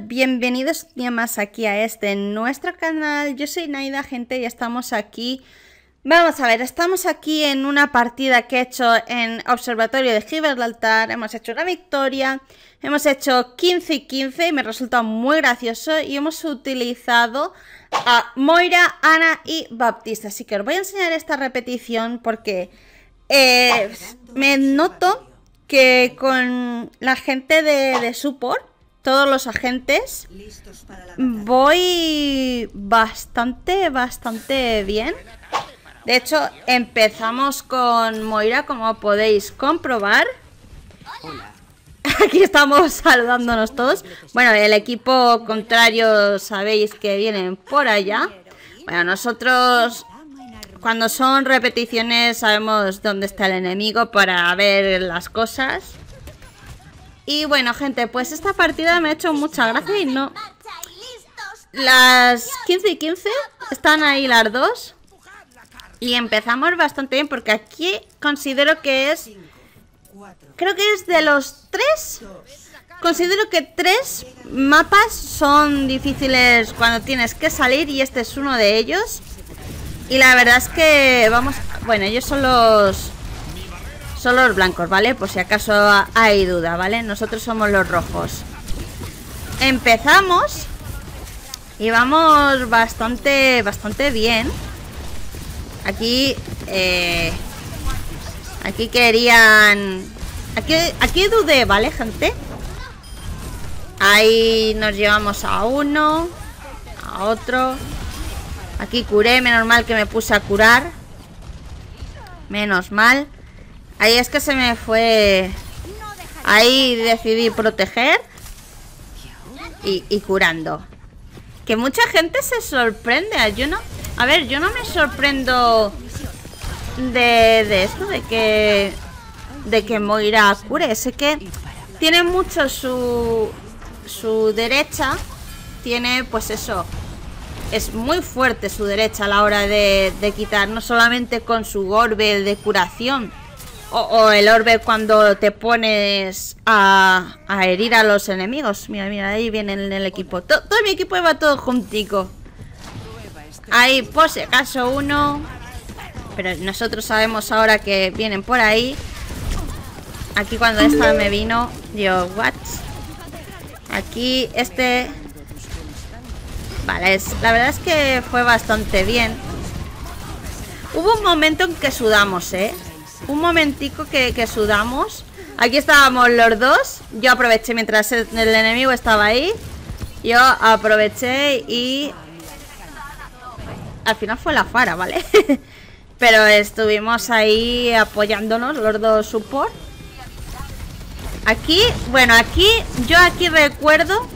Bienvenidos un día más aquí a este nuestro canal. Yo soy Naida, gente, y estamos aquí. Vamos a ver, estamos aquí en una partida que he hecho en Observatorio de Gibraltar. Hemos hecho una victoria, hemos hecho 15 y 15 y me resulta muy gracioso. Y hemos utilizado a Moira, Ana y Baptista. Así que os voy a enseñar esta repetición porque eh, me noto que con la gente de, de support todos los agentes. Voy bastante, bastante bien. De hecho, empezamos con Moira, como podéis comprobar. Aquí estamos saludándonos todos. Bueno, el equipo contrario sabéis que vienen por allá. Bueno, nosotros cuando son repeticiones sabemos dónde está el enemigo para ver las cosas. Y bueno, gente, pues esta partida me ha hecho mucha gracia y no... Las 15 y 15 están ahí las dos. Y empezamos bastante bien porque aquí considero que es... Creo que es de los tres... Considero que tres mapas son difíciles cuando tienes que salir y este es uno de ellos. Y la verdad es que vamos... Bueno, ellos son los son los blancos, ¿vale? Por si acaso hay duda, ¿vale? Nosotros somos los rojos. Empezamos. Y vamos bastante, bastante bien. Aquí, eh, aquí querían... Aquí, aquí dudé, ¿vale, gente? Ahí nos llevamos a uno, a otro. Aquí curé, menos mal que me puse a curar. Menos mal. Ahí es que se me fue... Ahí decidí proteger y, curando. Que mucha gente se sorprende. Ah, yo no... A ver, yo no me sorprendo de, esto, de que... De que Moira cure. Sé que tiene mucho su... Su derecha tiene, pues eso, es muy fuerte su derecha a la hora de, de, quitar, no solamente con su Gorbe de curación, o, el orbe cuando te pones a, herir a los enemigos. Mira, mira, ahí viene el, equipo. Todo, mi equipo va todo juntico. Ahí, por si acaso uno. Pero nosotros sabemos ahora que vienen por ahí. Aquí cuando esta me vino, yo, what? Aquí este... Vale, es, la verdad es que fue bastante bien. Hubo un momento en que sudamos, ¿eh? un momentico que, sudamos. Aquí estábamos los dos. Yo aproveché mientras el, enemigo estaba ahí. Yo aproveché y... Al final fue la Fara, ¿vale? Pero estuvimos ahí apoyándonos los dos support. Aquí, bueno, aquí, yo aquí recuerdo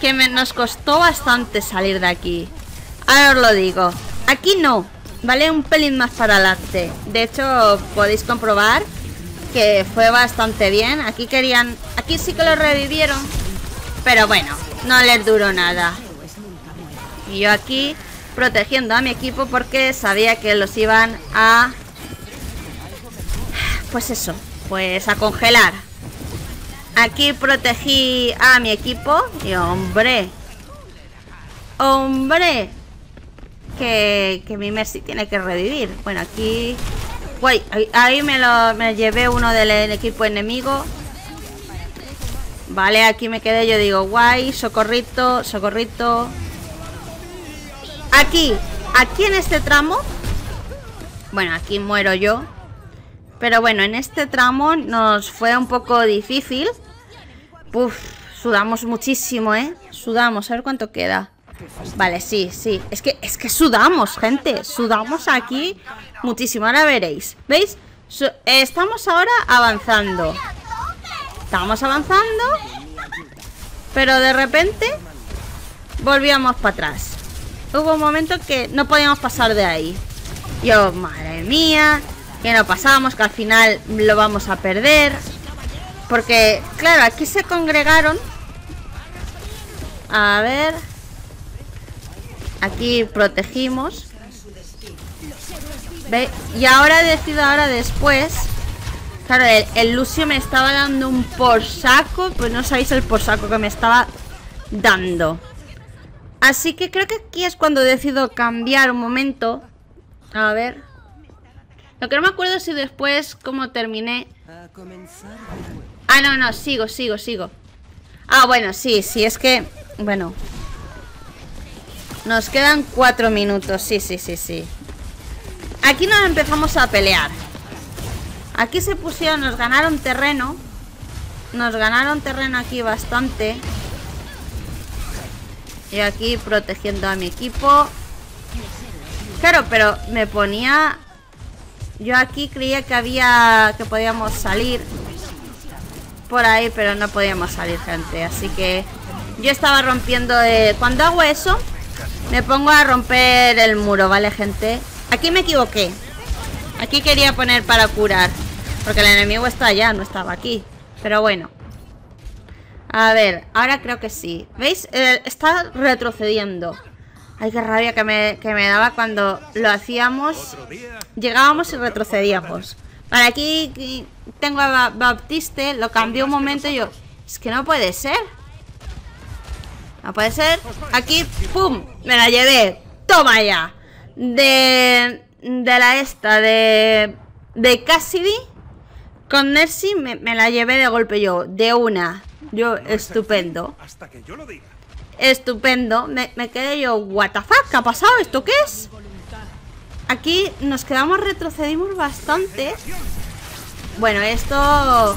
que nos costó bastante salir de aquí. Ahora os lo digo. Aquí no, ¿vale? Un pelín más para adelante. De hecho, podéis comprobar que fue bastante bien. Aquí querían... Aquí sí que lo revivieron. Pero bueno, no les duró nada. Y yo aquí protegiendo a mi equipo porque sabía que los iban a... Pues eso, pues a congelar. Aquí protegí a mi equipo y hombre... ¡Hombre! que, mi Mercy tiene que revivir. Bueno, aquí... guay ahí, me lo llevé uno del, equipo enemigo. Vale, aquí me quedé, yo digo, guay, socorrito, socorrito. Aquí, aquí en este tramo. Bueno, aquí muero yo. Pero bueno, en este tramo nos fue un poco difícil. uf sudamos muchísimo, ¿eh? Sudamos, a ver cuánto queda. Vale, sí, sí. Es que, es que sudamos, gente. Sudamos aquí muchísimo. Ahora veréis. ¿Veis? estamos ahora avanzando. Estamos avanzando. Pero de repente volvíamos para atrás. Hubo un momento que no podíamos pasar de ahí. Yo, madre mía, que no pasamos, que al final lo vamos a perder. Porque, claro, aquí se congregaron. A ver. Aquí protegimos. ¿Ve? Y ahora decido ahora después. Claro, el, Lucio me estaba dando un por saco. Pues no sabéis el por saco que me estaba dando. Así que creo que aquí es cuando decido cambiar un momento. A ver. Lo que no me acuerdo es si después cómo terminé. Ah, no, no, sigo, sigo, sigo. Ah, bueno, sí, sí, es que... Bueno, nos quedan cuatro minutos, sí, sí, sí, sí. Aquí nos empezamos a pelear. Aquí se pusieron, nos ganaron terreno. Nos ganaron terreno aquí bastante. Y aquí protegiendo a mi equipo. Claro, pero me ponía... Yo aquí creía que había... Que podíamos salir por ahí, pero no podíamos salir, gente. Así que yo estaba rompiendo... de... Eh, cuando hago eso, me pongo a romper el muro, ¿vale, gente? Aquí me equivoqué. Aquí quería poner para curar. Porque el enemigo está allá, no estaba aquí. Pero bueno. A ver, ahora creo que sí. ¿Veis? Eh, está retrocediendo. Ay, qué rabia que me, daba cuando lo hacíamos. Llegábamos y retrocedíamos. Para aquí tengo a Baptiste, lo cambió un momento y yo... Es que no puede ser aparecer aquí, ¡pum! Me la llevé, ¡toma ya! De, de la esta, de, de Cassidy con Nercy me, la llevé de golpe yo, de una. Yo, estupendo. Estupendo, me, me quedé yo, ¿What the ¿Qué ha pasado? ¿Esto qué es? Aquí nos quedamos, retrocedimos bastante. Bueno, esto...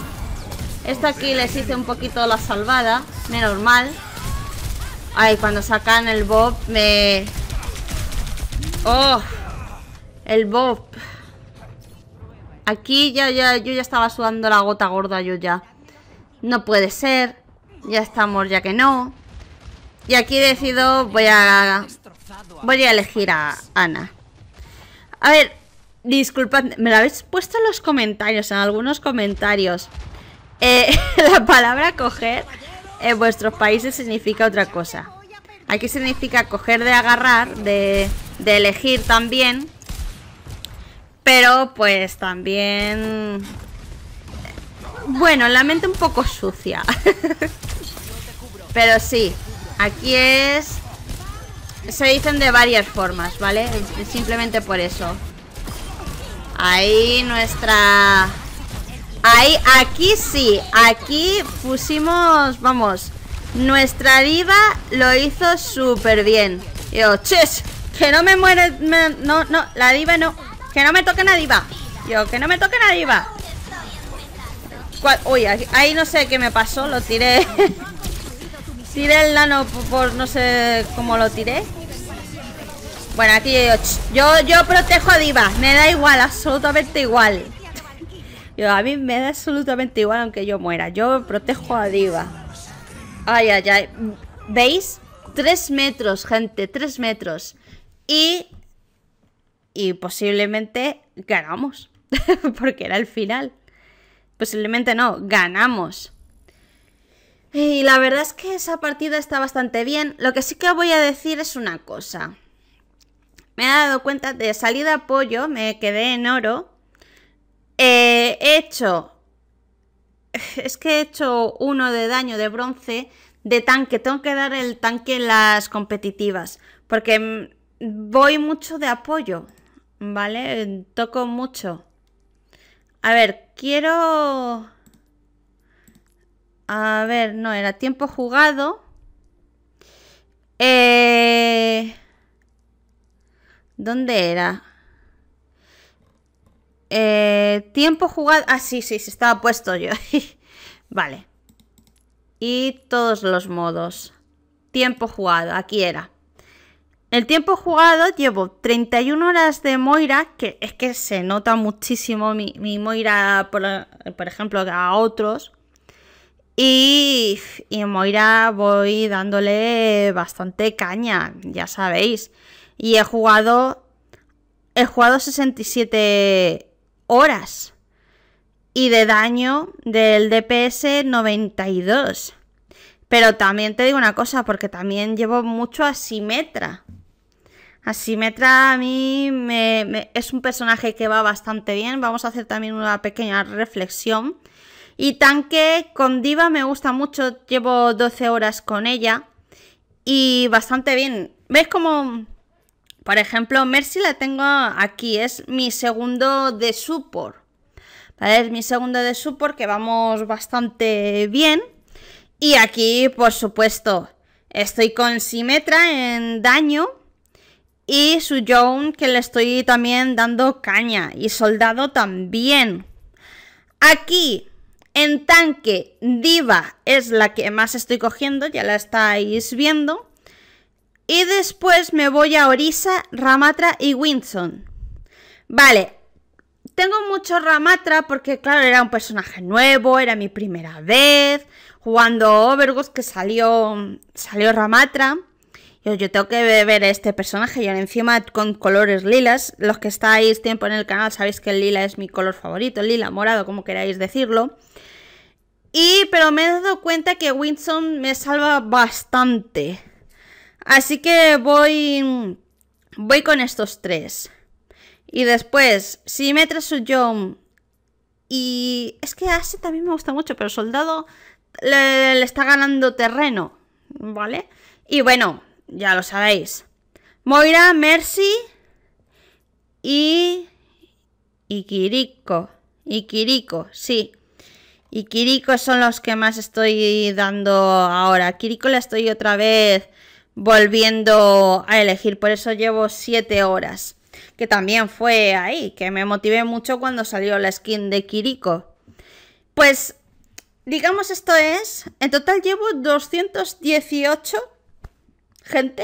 Esto aquí les hice un poquito la salvada, menos mal. Ay, cuando sacan el Bob me... ¡Oh! El Bob. Aquí ya, ya, yo ya estaba sudando la gota gorda, yo ya. No puede ser. Ya estamos, ya que no. Y aquí decido, voy a... Voy a elegir a Ana. A ver, disculpad, me lo habéis puesto en los comentarios, en algunos comentarios. Eh, la palabra coger en vuestros países significa otra cosa. Aquí significa coger de agarrar, de, de elegir también. Pero pues también... Bueno, la mente un poco sucia. pero sí, aquí es... Se dicen de varias formas, ¿vale? Simplemente por eso. Ahí nuestra Ahí, aquí sí, aquí pusimos, vamos, nuestra diva lo hizo súper bien. Yo, ches, que no me muere, no, no, la diva no, que no me toque la diva. Yo, que no me toque la diva. Uy, ahí, no sé qué me pasó, lo tiré. tiré el nano por, no sé cómo lo tiré. Bueno, aquí yo, yo, yo protejo a diva, me da igual, absolutamente igual a mí me da absolutamente igual aunque yo muera. Yo protejo a Diva. Ay, ay, ay. ¿Veis? Tres metros, gente. Tres metros. Y... Y posiblemente ganamos. Porque era el final. Posiblemente no, ganamos. Y la verdad es que esa partida está bastante bien. Lo que sí que voy a decir es una cosa. Me he dado cuenta de salida apoyo, me quedé en oro he hecho... Es que he hecho uno de daño de bronce de tanque. Tengo que dar el tanque en las competitivas. Porque mm, voy mucho de apoyo. ¿Vale? Toco mucho. A ver, quiero... A ver, no, era tiempo jugado. Eh, ¿Dónde era? Eh, tiempo jugado. Ah, sí, sí, se estaba puesto yo. vale. Y todos los modos. Tiempo jugado, aquí era. El tiempo jugado llevo 31 horas de Moira, que es que se nota muchísimo mi, Moira, por, por, ejemplo, a otros. Y, y Moira voy dándole bastante caña, ya sabéis. Y he jugado, he jugado 67 horas y de daño del DPS 92. Pero también te digo una cosa, porque también llevo mucho a Simetra. Asimetra a mí es un personaje que va bastante bien. Vamos a hacer también una pequeña reflexión. Y tanque con Diva me gusta mucho. Llevo 12 horas con ella. Y bastante bien. ¿Ves cómo por ejemplo, Mercy la tengo aquí, es mi segundo de support. Es mi segundo de support que vamos bastante bien. Y aquí, por supuesto, estoy con Simetra en daño. Y su Joan que le estoy también dando caña. Y soldado también. Aquí, en tanque, Diva es la que más estoy cogiendo, ya la estáis viendo. Y después me voy a Orisa, Ramatra y Winson. Vale, tengo mucho Ramatra porque, claro, era un personaje nuevo, era mi primera vez jugando Overgos que salió, salió Ramatra. Yo, yo tengo que ver este personaje, yo encima con colores lilas. Los que estáis tiempo en el canal sabéis que el lila es mi color favorito, lila, morado, como queráis decirlo. Y, pero me he dado cuenta que Winston me salva bastante. Así que voy, voy con estos tres. Y después, si me y... Es que hace también me gusta mucho, pero Soldado le, está ganando terreno, ¿vale? Y bueno, ya lo sabéis. Moira, Mercy y... Y Kiriko. Y Kiriko, sí. Y Kiriko son los que más estoy dando ahora. Kiriko la estoy otra vez volviendo a elegir. Por eso llevo 7 horas. Que también fue ahí, que me motivé mucho cuando salió la skin de Kiriko. Pues, digamos esto es, en total llevo 218 gente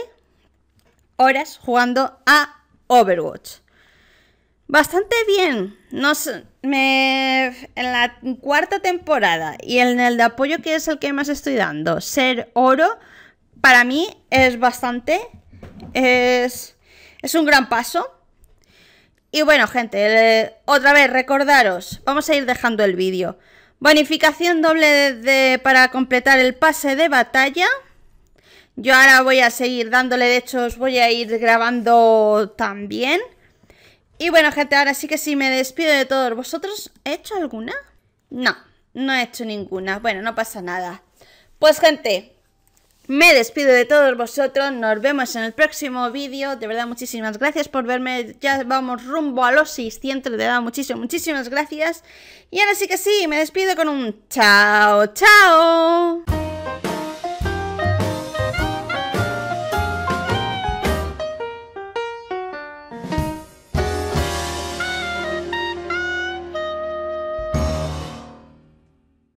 horas jugando a Overwatch. Bastante bien. me, en la cuarta temporada y en el de apoyo que es el que más estoy dando, ser oro, para mí es bastante. Es, es un gran paso. Y bueno, gente, otra vez recordaros, vamos a ir dejando el vídeo. Bonificación doble de, para completar el pase de batalla. Yo ahora voy a seguir dándole, de hecho os voy a ir grabando también. Y bueno, gente, ahora sí que sí me despido de todos vosotros. ¿He hecho alguna? No, no he hecho ninguna. Bueno, no pasa nada. Pues gente, me despido de todos vosotros, nos vemos en el próximo vídeo, de verdad muchísimas gracias por verme, ya vamos rumbo a los 600, de verdad muchísimas, muchísimas gracias. Y ahora sí que sí, me despido con un chao, chao.